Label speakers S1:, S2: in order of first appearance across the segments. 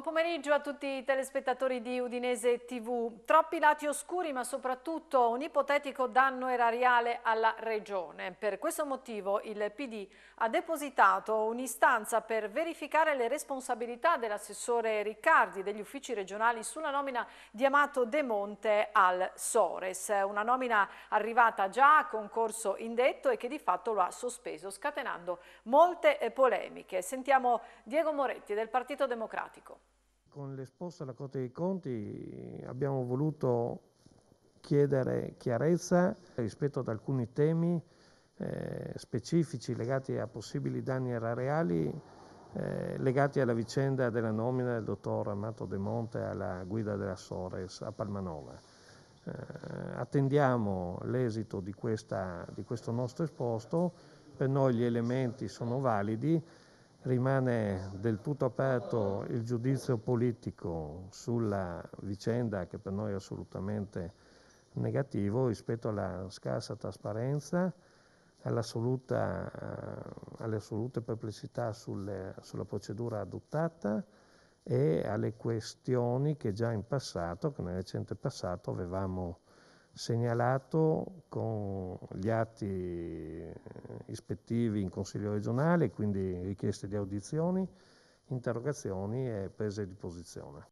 S1: Buon pomeriggio a tutti i telespettatori di Udinese TV. Troppi lati oscuri ma soprattutto un ipotetico danno erariale alla Regione. Per questo motivo il PD ha depositato un'istanza per verificare le responsabilità dell'assessore Riccardi degli uffici regionali sulla nomina di Amato De Monte al Sores. Una nomina arrivata già a concorso indetto e che di fatto lo ha sospeso scatenando molte polemiche. Sentiamo Diego Moretti del Partito Democratico.
S2: Con l'esposto alla Corte dei Conti abbiamo voluto chiedere chiarezza rispetto ad alcuni temi eh, specifici legati a possibili danni erariali eh, legati alla vicenda della nomina del dottor Amato De Monte alla guida della Sores a Palmanova. Eh, attendiamo l'esito di, di questo nostro esposto, per noi gli elementi sono validi Rimane del tutto aperto il giudizio politico sulla vicenda che per noi è assolutamente negativo rispetto alla scarsa trasparenza, eh, alle assolute perplessità sulle, sulla procedura adottata e alle questioni che già in passato, che nel recente passato avevamo segnalato con gli atti ispettivi in Consiglio regionale, quindi richieste di audizioni, interrogazioni e prese di posizione.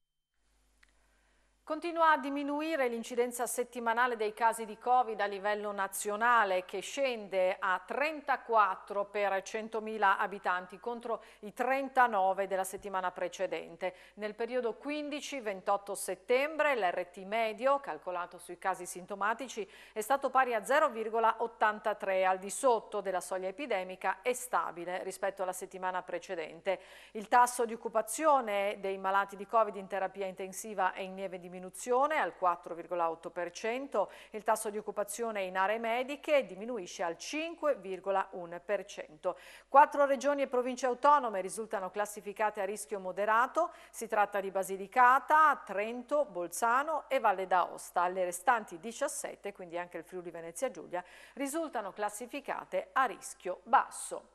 S1: Continua a diminuire l'incidenza settimanale dei casi di Covid a livello nazionale che scende a 34 per 100.000 abitanti contro i 39 della settimana precedente. Nel periodo 15-28 settembre l'RT medio, calcolato sui casi sintomatici, è stato pari a 0,83, al di sotto della soglia epidemica e stabile rispetto alla settimana precedente. Il tasso di occupazione dei malati di Covid in terapia intensiva è in lieve diminuzione diminuzione al 4,8%, il tasso di occupazione in aree mediche diminuisce al 5,1%. Quattro regioni e province autonome risultano classificate a rischio moderato, si tratta di Basilicata, Trento, Bolzano e Valle d'Aosta. Le restanti 17, quindi anche il Friuli Venezia Giulia, risultano classificate a rischio basso.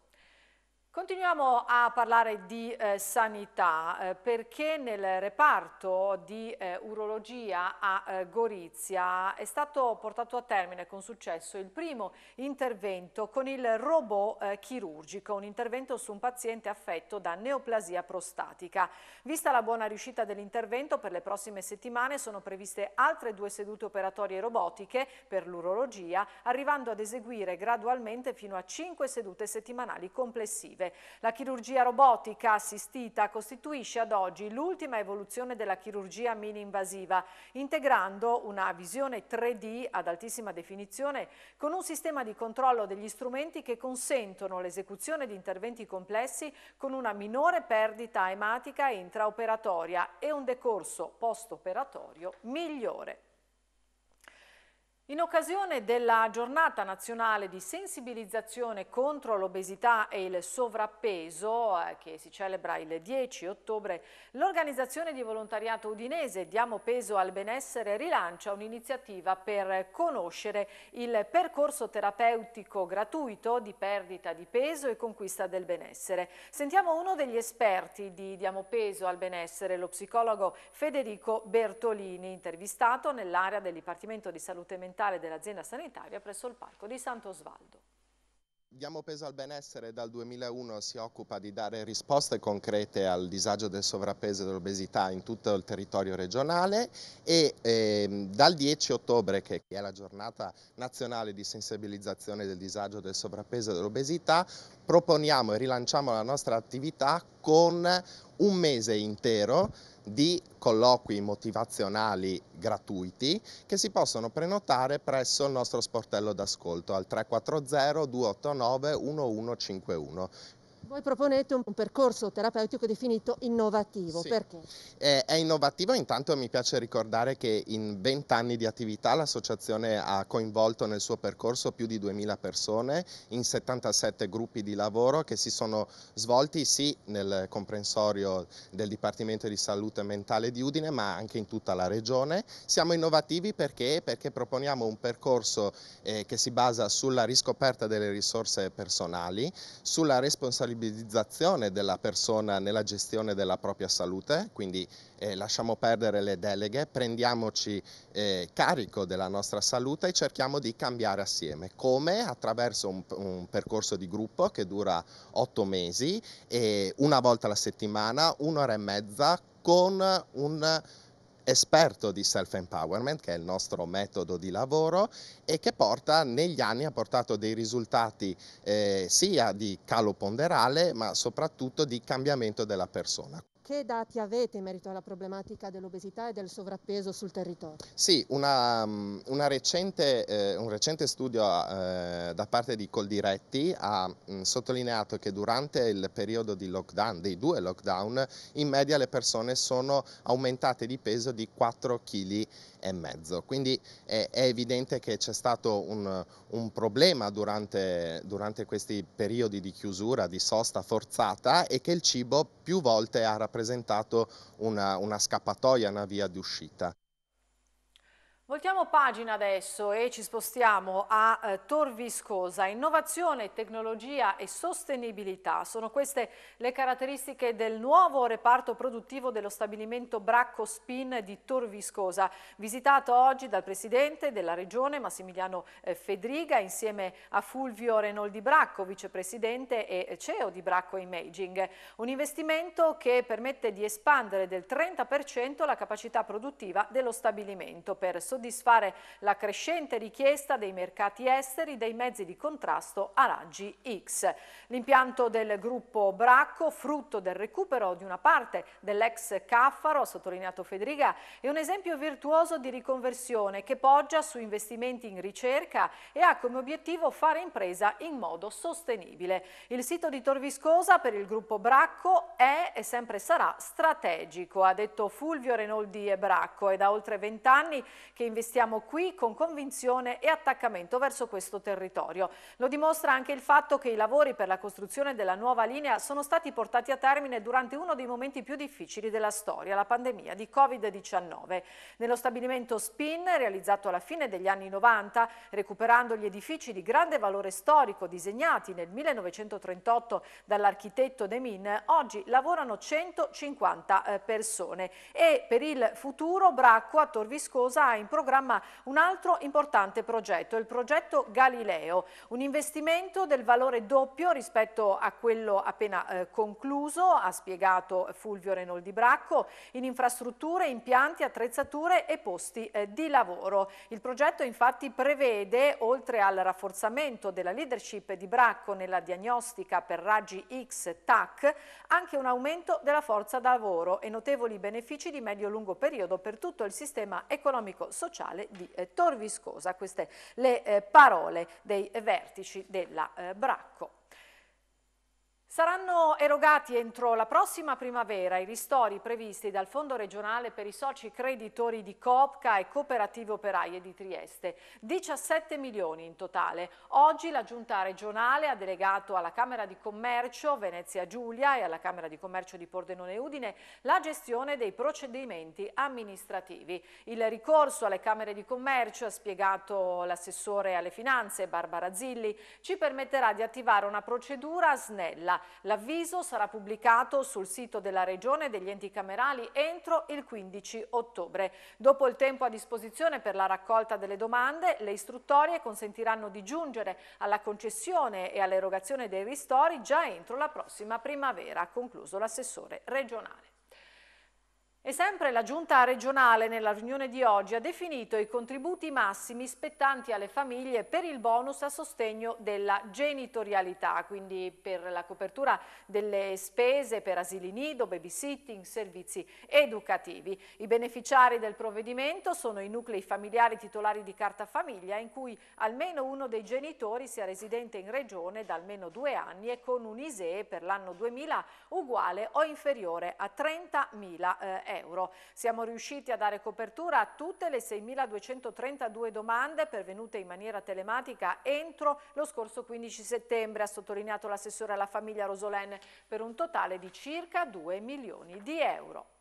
S1: Continuiamo a parlare di eh, sanità eh, perché nel reparto di eh, urologia a eh, Gorizia è stato portato a termine con successo il primo intervento con il robot eh, chirurgico, un intervento su un paziente affetto da neoplasia prostatica. Vista la buona riuscita dell'intervento, per le prossime settimane sono previste altre due sedute operatorie robotiche per l'urologia, arrivando ad eseguire gradualmente fino a cinque sedute settimanali complessive. La chirurgia robotica assistita costituisce ad oggi l'ultima evoluzione della chirurgia mini-invasiva, integrando una visione 3D ad altissima definizione con un sistema di controllo degli strumenti che consentono l'esecuzione di interventi complessi con una minore perdita ematica intraoperatoria e un decorso postoperatorio migliore. In occasione della giornata nazionale di sensibilizzazione contro l'obesità e il sovrappeso, eh, che si celebra il 10 ottobre, l'organizzazione di volontariato udinese Diamo Peso al Benessere rilancia un'iniziativa per conoscere il percorso terapeutico gratuito di perdita di peso e conquista del benessere. Sentiamo uno degli esperti di Diamo Peso al Benessere, lo psicologo Federico Bertolini, intervistato nell'area del Dipartimento di Salute Mentale ambientale dell'azienda sanitaria presso il Parco di Santo Osvaldo.
S3: Diamo peso al benessere dal 2001 si occupa di dare risposte concrete al disagio del sovrappeso e dell'obesità in tutto il territorio regionale e eh, dal 10 ottobre che è la giornata nazionale di sensibilizzazione del disagio del sovrappeso e dell'obesità proponiamo e rilanciamo la nostra attività con un mese intero di colloqui motivazionali gratuiti che si possono prenotare presso il nostro sportello d'ascolto al 340 289 1151.
S4: Voi proponete un percorso terapeutico definito innovativo, sì. perché?
S3: Eh, è innovativo, intanto mi piace ricordare che in 20 anni di attività l'associazione ha coinvolto nel suo percorso più di 2000 persone in 77 gruppi di lavoro che si sono svolti sì nel comprensorio del Dipartimento di Salute Mentale di Udine ma anche in tutta la regione. Siamo innovativi perché, perché proponiamo un percorso eh, che si basa sulla riscoperta delle risorse personali, sulla responsabilità responsabilizzazione della persona nella gestione della propria salute, quindi eh, lasciamo perdere le deleghe, prendiamoci eh, carico della nostra salute e cerchiamo di cambiare assieme. Come? Attraverso un, un percorso di gruppo che dura otto mesi, una volta alla settimana, un'ora e mezza, con un esperto di self-empowerment, che è il nostro metodo di lavoro e che porta, negli anni ha portato dei risultati eh, sia di calo ponderale ma soprattutto di cambiamento della persona.
S4: Che dati avete in merito alla problematica dell'obesità e del sovrappeso sul territorio?
S3: Sì, una, mm, una recente, eh, un recente studio eh, da parte di Coldiretti ha mh, mm, sottolineato che durante il periodo di lockdown, dei due lockdown, in media le persone sono aumentate di peso di 4 kg e mezzo. Quindi è, è evidente che c'è stato un, un problema durante, durante, questi periodi di chiusura, di sosta forzata e che il cibo più volte ha rappresentato una, una scappatoia, una via d'uscita.
S1: Voltiamo pagina adesso e ci spostiamo a eh, Tor Viscosa. Innovazione, tecnologia e sostenibilità sono queste le caratteristiche del nuovo reparto produttivo dello stabilimento Bracco Spin di Tor Viscosa, visitato oggi dal Presidente della Regione Massimiliano eh, Fedriga insieme a Fulvio Renoldi Bracco, Vicepresidente e eh, CEO di Bracco Imaging. Un investimento che permette di espandere del 30% la capacità produttiva dello stabilimento per soddisfare soddisfare la crescente richiesta dei mercati esteri dei mezzi di contrasto a raggi X. L'impianto del gruppo Bracco, frutto del recupero di una parte dell'ex Caffaro, ha sottolineato Federica, è un esempio virtuoso di riconversione che poggia su investimenti in ricerca e ha come obiettivo fare impresa in modo sostenibile. Il sito di Torviscosa per il gruppo Bracco è e sempre sarà strategico, ha detto Fulvio Renoldi e Bracco. È da oltre vent'anni che investiamo qui con convinzione e attaccamento verso questo territorio. Lo dimostra anche il fatto che i lavori per la costruzione della nuova linea sono stati portati a termine durante uno dei momenti più difficili della storia, la pandemia di Covid-19. Nello stabilimento Spin, realizzato alla fine degli anni 90, recuperando gli edifici di grande valore storico disegnati nel 1938 dall'architetto De Min, oggi lavorano 150 eh, persone e per il futuro Bracco a Tor Viscosa ha improntato programma un altro importante progetto, il progetto Galileo, un investimento del valore doppio rispetto a quello appena eh, concluso, ha spiegato Fulvio Renoldi Bracco, in infrastrutture, impianti, attrezzature e posti eh, di lavoro. Il progetto infatti prevede, oltre al rafforzamento della leadership di Bracco nella diagnostica per raggi X-TAC, anche un aumento della forza lavoro e notevoli benefici di medio-lungo periodo per tutto il sistema economico-sociale sociale di eh, Tor Viscosa. Queste le eh, parole dei vertici della eh, Bracco. Saranno erogati entro la prossima primavera i ristori previsti dal Fondo regionale per i soci creditori di Copca e Cooperative Operaie di Trieste, 17 milioni in totale. Oggi la Giunta regionale ha delegato alla Camera di Commercio Venezia Giulia e alla Camera di Commercio di Pordenone Udine la gestione dei procedimenti amministrativi. Il ricorso alle Camere di Commercio, ha spiegato l'assessore alle finanze Barbara Zilli, ci permetterà di attivare una procedura snella L'avviso sarà pubblicato sul sito della Regione e degli enti camerali entro il 15 ottobre. Dopo il tempo a disposizione per la raccolta delle domande, le istruttorie consentiranno di giungere alla concessione e all'erogazione dei ristori già entro la prossima primavera, ha concluso l'assessore regionale. E sempre la giunta regionale nella riunione di oggi ha definito i contributi massimi spettanti alle famiglie per il bonus a sostegno della genitorialità, quindi per la copertura delle spese per asili nido, babysitting, servizi educativi. I beneficiari del provvedimento sono i nuclei familiari titolari di carta famiglia in cui almeno uno dei genitori sia residente in regione da almeno due anni e con un ISEE per l'anno 2000 uguale o inferiore a 30.000 euro. Eh, euro. Siamo riusciti a dare copertura a tutte le 6.232 domande pervenute in maniera telematica entro lo scorso 15 settembre, ha sottolineato l'assessore alla famiglia Rosolene, per un totale di circa 2 milioni di euro.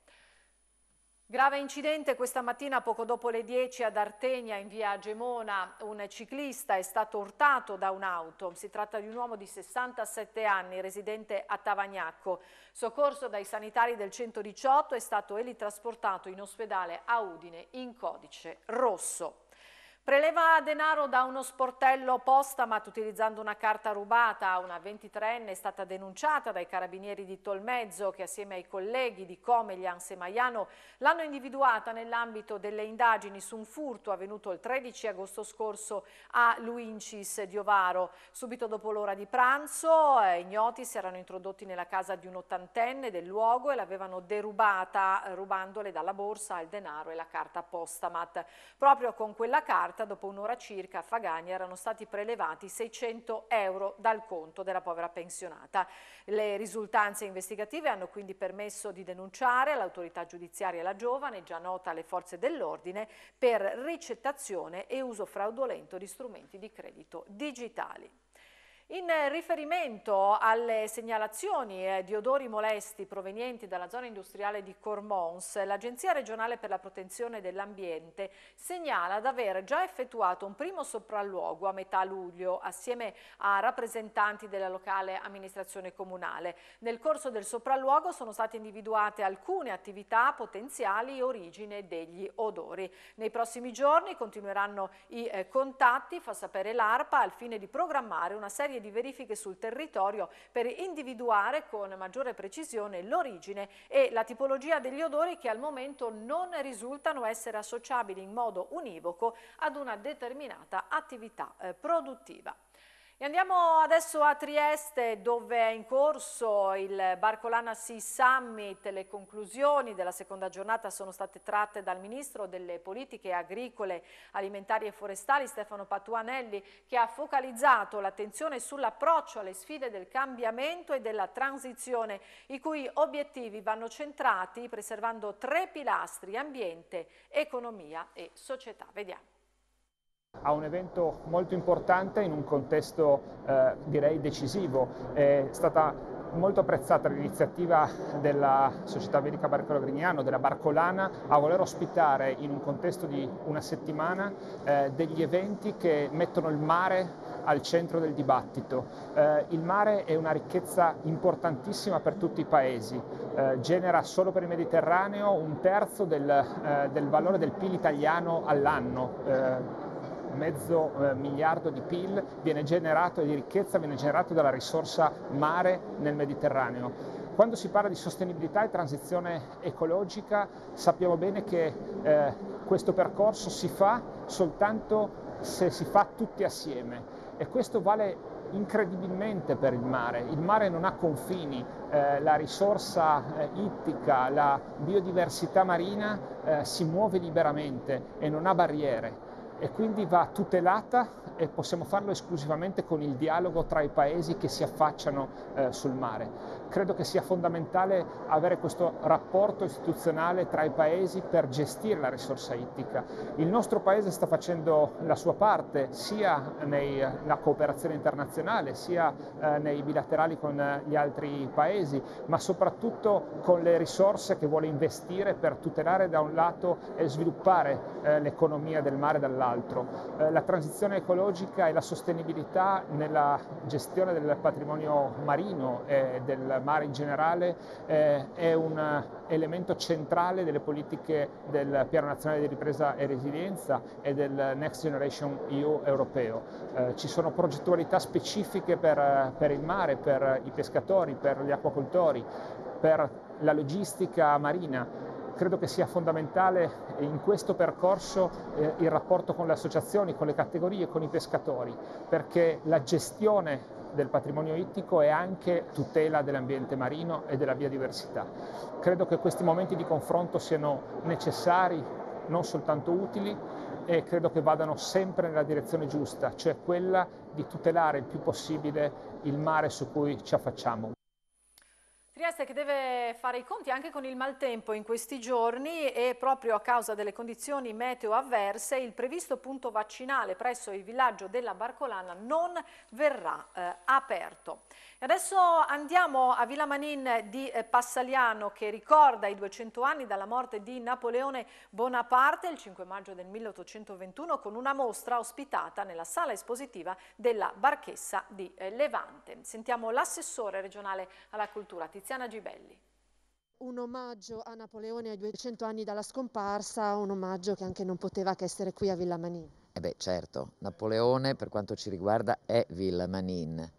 S1: Grave incidente questa mattina poco dopo le 10 ad Artegna in via Gemona. Un ciclista è stato urtato da un'auto. Si tratta di un uomo di 67 anni residente a Tavagnacco. Soccorso dai sanitari del 118 è stato elitrasportato in ospedale a Udine in codice rosso. Preleva denaro da uno sportello postamat utilizzando una carta rubata. Una 23enne è stata denunciata dai carabinieri di Tolmezzo che assieme ai colleghi di Comelians e Maiano l'hanno individuata nell'ambito delle indagini su un furto avvenuto il 13 agosto scorso a Luincis di Ovaro. Subito dopo l'ora di pranzo eh, ignoti si erano introdotti nella casa di un ottantenne del luogo e l'avevano derubata rubandole dalla borsa il denaro e la carta postamat. Proprio con quella carta tratta, dopo un'ora circa a Fagagna erano stati prelevati 600 euro dal conto della povera pensionata. Le risultanze investigative hanno quindi permesso di denunciare all'autorità giudiziaria la giovane, già nota alle forze dell'ordine, per ricettazione e uso fraudolento di strumenti di credito digitali. In riferimento alle segnalazioni eh, di odori molesti provenienti dalla zona industriale di Cormons, l'Agenzia regionale per la protezione dell'ambiente segnala di aver già effettuato un primo sopralluogo a metà luglio assieme a rappresentanti della locale amministrazione comunale. Nel corso del sopralluogo sono state individuate alcune attività potenziali origine degli odori. Nei prossimi giorni continueranno i eh, contatti, fa sapere l'ARPA, al fine di programmare una serie di di verifiche sul territorio per individuare con maggiore precisione l'origine e la tipologia degli odori che al momento non risultano essere associabili in modo univoco ad una determinata attività eh, produttiva. E andiamo adesso a Trieste dove è in corso il Barcolana Sea Summit. Le conclusioni della seconda giornata sono state tratte dal Ministro delle Politiche Agricole, Alimentari e Forestali Stefano Patuanelli che ha focalizzato l'attenzione sull'approccio alle sfide del cambiamento e della transizione i cui obiettivi vanno centrati preservando tre pilastri ambiente, economia e società. Vediamo
S5: a un evento molto importante in un contesto eh, direi decisivo. È stata molto apprezzata l'iniziativa della Società Vedica Barcolo Grignano, della Barcolana, a voler ospitare in un contesto di una settimana eh, degli eventi che mettono il mare al centro del dibattito. Eh, il mare è una ricchezza importantissima per tutti i paesi, eh, genera solo per il Mediterraneo un terzo del, eh, del valore del PIL italiano all'anno eh, mezzo eh, miliardo di PIL viene generato di ricchezza, viene generato dalla risorsa mare nel Mediterraneo. Quando si parla di sostenibilità e transizione ecologica sappiamo bene che eh, questo percorso si fa soltanto se si fa tutti assieme e questo vale incredibilmente per il mare. Il mare non ha confini, eh, la risorsa eh, ittica, la biodiversità marina eh, si muove liberamente e non ha barriere e quindi va tutelata e possiamo farlo esclusivamente con il dialogo tra i paesi che si affacciano eh, sul mare. Credo che sia fondamentale avere questo rapporto istituzionale tra i paesi per gestire la risorsa ittica. Il nostro paese sta facendo la sua parte sia nella cooperazione internazionale, sia eh, nei bilaterali con eh, gli altri paesi, ma soprattutto con le risorse che vuole investire per tutelare da un lato e sviluppare eh, l'economia del mare dall'altro altro. Eh, la transizione ecologica e la sostenibilità nella gestione del patrimonio marino e del mare in generale eh, è un elemento centrale delle politiche del Piano Nazionale di Ripresa e Resilienza e del Next Generation EU europeo. Eh, ci sono progettualità specifiche per, per il mare, per i pescatori, per gli acquacoltori, per la logistica marina credo che sia fondamentale in questo percorso eh, il rapporto con le associazioni, con le categorie, con i pescatori, perché la gestione del patrimonio ittico è anche tutela dell'ambiente marino e della biodiversità. Credo che questi momenti di confronto siano necessari, non soltanto utili, e credo che vadano sempre nella direzione giusta, cioè quella di tutelare il più possibile il mare su cui ci affacciamo.
S1: Trieste che deve fare i conti anche con il maltempo in questi giorni e proprio a causa delle condizioni meteo avverse il previsto punto vaccinale presso il villaggio della Barcolana non verrà eh, aperto. E adesso andiamo a Villa Manin di eh, Passaliano che ricorda i 200 anni dalla morte di Napoleone Bonaparte il 5 maggio del 1821 con una mostra ospitata nella sala espositiva della Barchessa di eh, Levante. Sentiamo l'assessore regionale alla cultura Tiziano Rossana Gibelli.
S4: Un omaggio a Napoleone ai 200 anni dalla scomparsa, un omaggio che anche non poteva che essere qui a Villa Manin.
S6: Eh beh, certo, Napoleone per quanto ci riguarda è Villa Manin.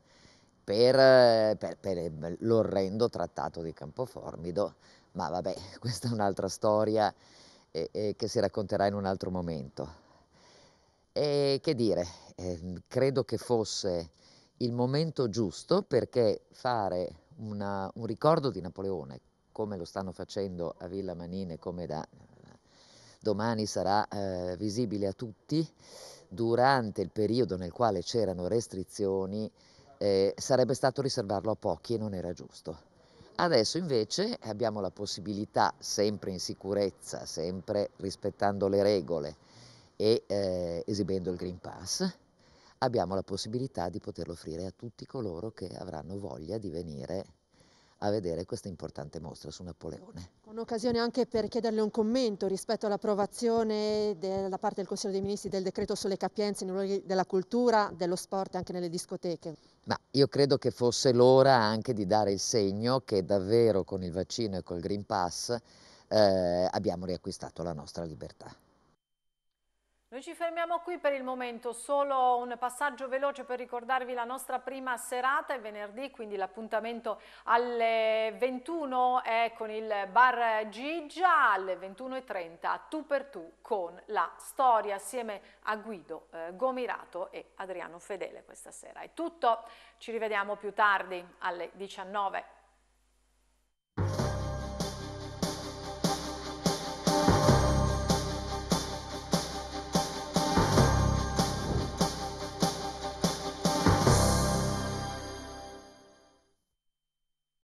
S6: Per, per, per l'orrendo trattato di Campoformido, ma vabbè, questa è un'altra storia eh, eh, che si racconterà in un altro momento. E che dire, eh, credo che fosse il momento giusto perché fare una, un ricordo di Napoleone, come lo stanno facendo a Villa Manine, come da domani sarà eh, visibile a tutti, durante il periodo nel quale c'erano restrizioni eh, sarebbe stato riservarlo a pochi e non era giusto. Adesso invece abbiamo la possibilità, sempre in sicurezza, sempre rispettando le regole e eh, esibendo il Green Pass, abbiamo la possibilità di poterlo offrire a tutti coloro che avranno voglia di venire a vedere questa importante mostra su Napoleone.
S4: Un'occasione anche per chiederle un commento rispetto all'approvazione da parte del Consiglio dei Ministri del decreto sulle capienze nei luoghi della cultura, dello sport e anche nelle discoteche.
S6: Ma io credo che fosse l'ora anche di dare il segno che davvero con il vaccino e col Green Pass eh, abbiamo riacquistato la nostra libertà.
S1: Noi ci fermiamo qui per il momento, solo un passaggio veloce per ricordarvi la nostra prima serata, è venerdì, quindi l'appuntamento alle 21 è con il Bar Gigia, alle 21.30 tu per tu con la storia assieme a Guido eh, Gomirato e Adriano Fedele questa sera. È tutto, ci rivediamo più tardi alle 19.